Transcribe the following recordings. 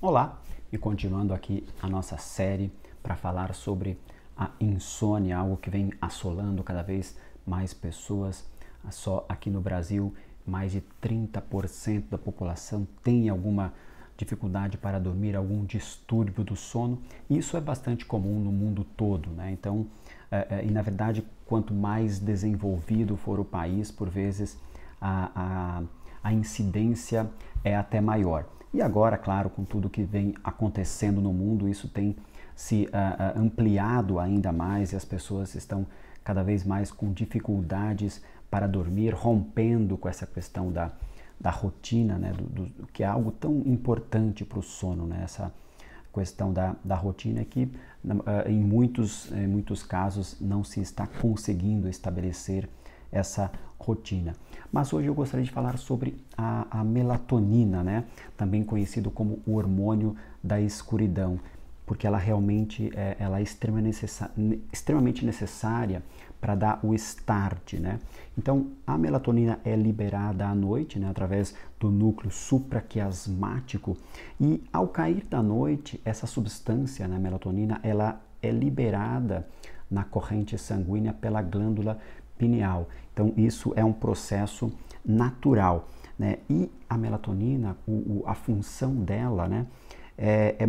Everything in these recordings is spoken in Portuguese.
Olá! E continuando aqui a nossa série para falar sobre a insônia, algo que vem assolando cada vez mais pessoas. Só aqui no Brasil, mais de 30% da população tem alguma dificuldade para dormir, algum distúrbio do sono. Isso é bastante comum no mundo todo, né? Então, é, é, e na verdade, quanto mais desenvolvido for o país, por vezes a, a a incidência é até maior. E agora, claro, com tudo que vem acontecendo no mundo, isso tem se uh, ampliado ainda mais e as pessoas estão cada vez mais com dificuldades para dormir, rompendo com essa questão da, da rotina, né, do, do que é algo tão importante para o sono, né, essa questão da, da rotina que uh, em muitos, em muitos casos não se está conseguindo estabelecer essa rotina. Mas hoje eu gostaria de falar sobre a, a melatonina, né? também conhecido como o hormônio da escuridão, porque ela realmente é, ela é extremamente necessária para dar o start. Né? Então, a melatonina é liberada à noite, né? através do núcleo supraquiasmático, e ao cair da noite, essa substância, né, a melatonina, ela é liberada na corrente sanguínea pela glândula pineal. Então, isso é um processo natural. Né? E a melatonina, o, o, a função dela né, é, é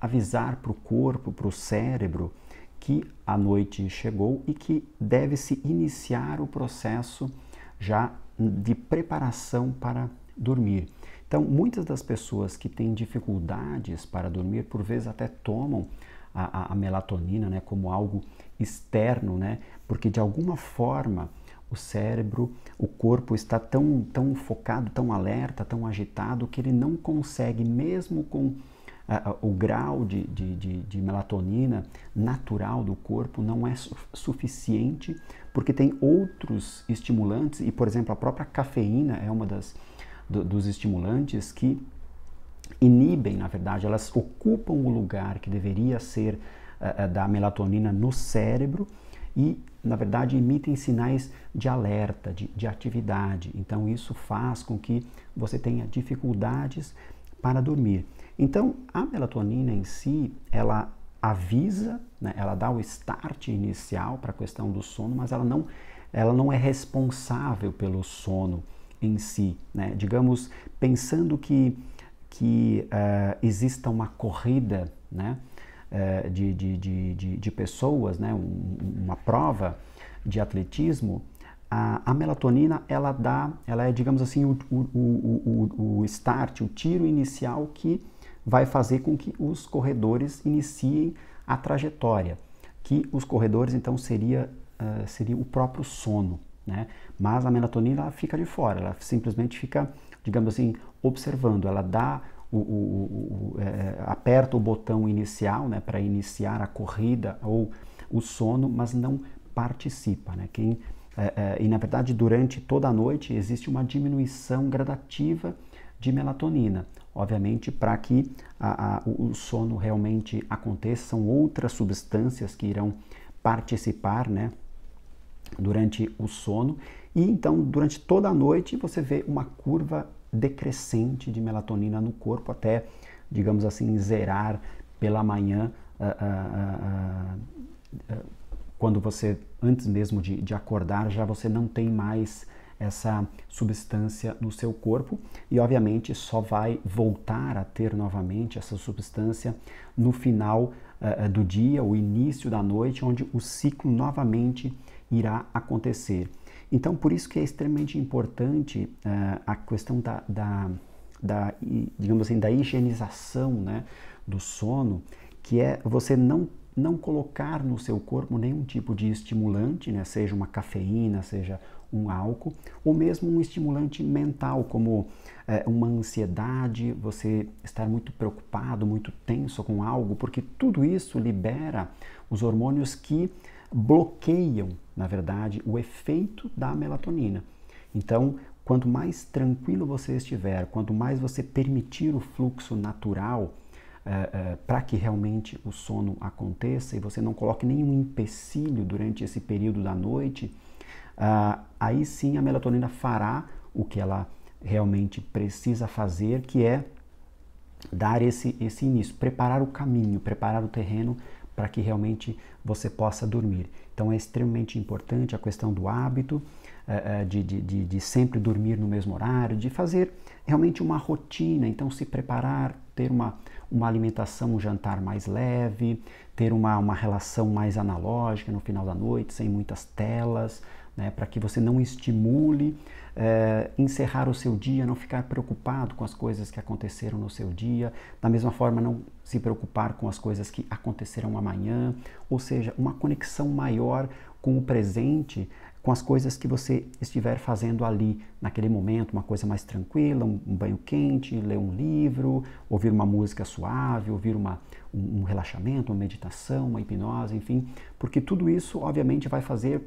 avisar para o corpo, para o cérebro, que a noite chegou e que deve se iniciar o processo já de preparação para dormir. Então, muitas das pessoas que têm dificuldades para dormir, por vezes até tomam a, a, melatonina né, como algo externo, né, porque de alguma forma o cérebro, o corpo está tão, tão focado, tão alerta, tão agitado que ele não consegue, mesmo com a, a, o grau de, de, de, de melatonina natural do corpo, não é su suficiente porque tem outros estimulantes e, por exemplo, a própria cafeína é uma das dos estimulantes que inibem, na verdade, elas ocupam o lugar que deveria ser uh, da melatonina no cérebro e, na verdade, emitem sinais de alerta, de, de atividade. Então, isso faz com que você tenha dificuldades para dormir. Então, a melatonina em si, ela avisa, né, ela dá o start inicial para a questão do sono, mas ela não, ela não é responsável pelo sono em si. Né? Digamos, pensando que que uh, exista uma corrida né, uh, de, de, de, de, pessoas, né, um, uma prova de atletismo, a, a, melatonina ela dá, ela é, digamos assim, o, o, o, o start, o tiro inicial que vai fazer com que os corredores iniciem a trajetória, que os corredores então seria, uh, seria o próprio sono, né? Mas a melatonina ela fica de fora, ela simplesmente fica, digamos assim, observando, ela dá o, o, o, é, é, aperta o botão inicial né, para iniciar a corrida ou o sono, mas não participa. Né? Quem, é, é, e na verdade, durante toda a noite existe uma diminuição gradativa de melatonina. Obviamente, para que a, a, o sono realmente aconteça, são outras substâncias que irão participar né, durante o sono. E então, durante toda a noite, você vê uma curva decrescente de melatonina no corpo até, digamos assim, zerar pela manhã ah, ah, ah, quando você, antes mesmo de, de, acordar, já você não tem mais essa substância no seu corpo e, obviamente, só vai voltar a ter novamente essa substância no final uh, do dia, o início da noite, onde o ciclo novamente irá acontecer. Então, por isso que é extremamente importante uh, a questão da, da, da, digamos assim, da higienização né, do sono, que é você não, não colocar no seu corpo nenhum tipo de estimulante, né, seja uma cafeína, seja um álcool, ou mesmo um estimulante mental, como eh, uma ansiedade, você estar muito preocupado, muito tenso com algo, porque tudo isso libera os hormônios que bloqueiam, na verdade, o efeito da melatonina. Então, quanto mais tranquilo você estiver, quanto mais você permitir o fluxo natural uh, eh, uh, eh, para que realmente o sono aconteça e você não coloque nenhum empecilho durante esse período da noite, uh, aí sim a melatonina fará o que ela realmente precisa fazer, que é dar esse, esse início, preparar o caminho, preparar o terreno para que realmente você possa dormir. Então é extremamente importante a questão do hábito, é, é, de, de, de, de sempre dormir no mesmo horário, de fazer realmente uma rotina, então se preparar, ter uma, uma alimentação, um jantar mais leve, ter uma, uma relação mais analógica no final da noite, sem muitas telas, né, para que você não estimule é, encerrar o seu dia, não ficar preocupado com as coisas que aconteceram no seu dia, da mesma forma não se preocupar com as coisas que acontecerão amanhã, ou seja, uma conexão maior com o presente, com as coisas que você estiver fazendo ali naquele momento, uma coisa mais tranquila, um, um banho quente, ler um livro, ouvir uma música suave, ouvir uma, um, um relaxamento, uma meditação, uma hipnose, enfim, porque tudo isso obviamente vai fazer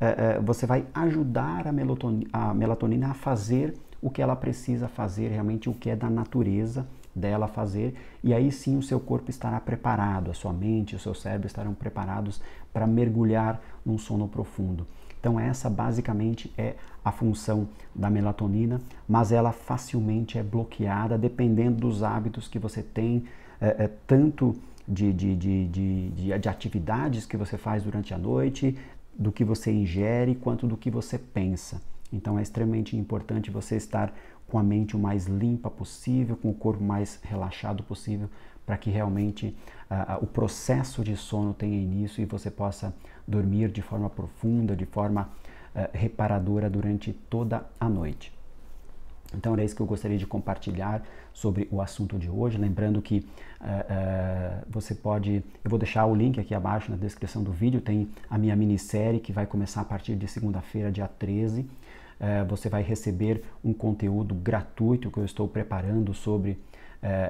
é, é, você vai ajudar a melatonina, a melatonina a fazer o que ela precisa fazer, realmente o que é da natureza dela fazer, e aí sim o seu corpo estará preparado, a sua mente, o seu cérebro estarão preparados para mergulhar num sono profundo. Então, essa basicamente é a função da melatonina, mas ela facilmente é bloqueada dependendo dos hábitos que você tem, é, é, tanto de, de, de, de, atividades que você faz durante a noite, do que você ingere quanto do que você pensa. Então é extremamente importante você estar com a mente o mais limpa possível, com o corpo mais relaxado possível, para que realmente uh, o processo de sono tenha início e você possa dormir de forma profunda, de forma uh, reparadora durante toda a noite. Então era isso que eu gostaria de compartilhar sobre o assunto de hoje. Lembrando que uh, uh, você pode, eu vou deixar o link aqui abaixo na descrição do vídeo, tem a minha minissérie que vai começar a partir de segunda-feira, dia 13. Uh, eh, você vai receber um conteúdo gratuito que eu estou preparando sobre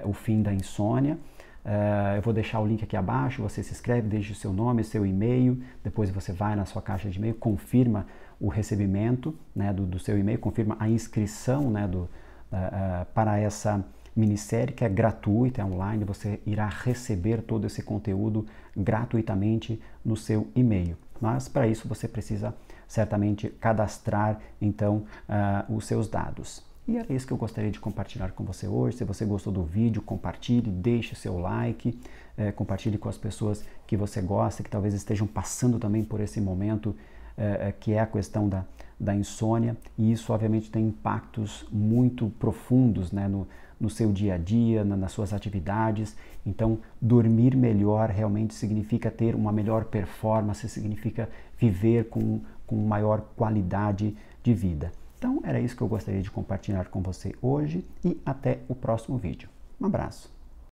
o fim da insônia. Uh, eu vou deixar o link aqui abaixo. Você se inscreve, deixa o seu nome, seu e-mail. Depois você vai na sua caixa de e-mail, confirma o recebimento né, do, do seu e-mail, confirma a inscrição né, do, uh, uh, para essa minissérie que é gratuita, é online, você irá receber todo esse conteúdo gratuitamente no seu e-mail. Mas para isso você precisa certamente cadastrar então uh, os seus dados. E é isso que eu gostaria de compartilhar com você hoje. Se você gostou do vídeo, compartilhe, deixe seu like, eh, compartilhe com as pessoas que você gosta, que talvez estejam passando também por esse momento é, é, que é a questão da, da insônia, e isso obviamente tem impactos muito profundos né, no, no seu dia a dia, na, nas suas atividades. Então, dormir melhor realmente significa ter uma melhor performance, significa viver com, com maior qualidade de vida. Então, era isso que eu gostaria de compartilhar com você hoje e até o próximo vídeo. Um abraço!